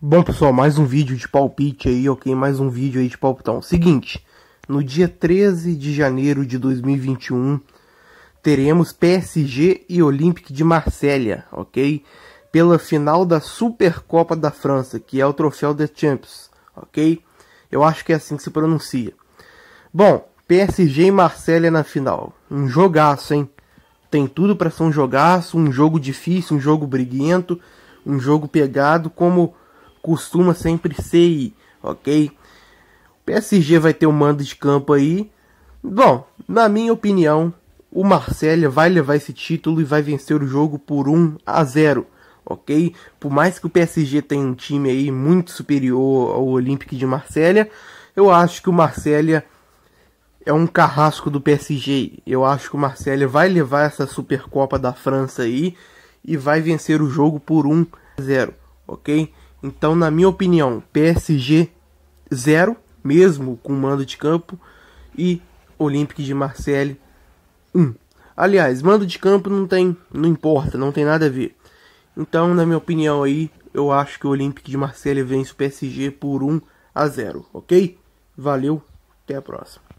Bom pessoal, mais um vídeo de palpite aí, ok? Mais um vídeo aí de palpitão. Seguinte, no dia 13 de janeiro de 2021 teremos PSG e Olympique de Marselha, ok? Pela final da Supercopa da França, que é o troféu da Champions, ok? Eu acho que é assim que se pronuncia. Bom, PSG e Marselha na final. Um jogaço, hein? Tem tudo para ser um jogaço, um jogo difícil, um jogo briguento, um jogo pegado, como costuma sempre ser, ok? PSG vai ter o um mando de campo aí. Bom, na minha opinião, o Marselha vai levar esse título e vai vencer o jogo por 1 a 0, ok? Por mais que o PSG tenha um time aí muito superior ao Olympique de Marselha, eu acho que o Marselha é um carrasco do PSG. Eu acho que o Marselha vai levar essa Supercopa da França aí e vai vencer o jogo por 1 a 0, ok? Então, na minha opinião, PSG 0, mesmo com mando de campo, e Olympique de Marseille 1. Um. Aliás, mando de campo não tem, não importa, não tem nada a ver. Então, na minha opinião aí, eu acho que o Olympique de Marseille vence o PSG por 1 a 0, OK? Valeu, até a próxima.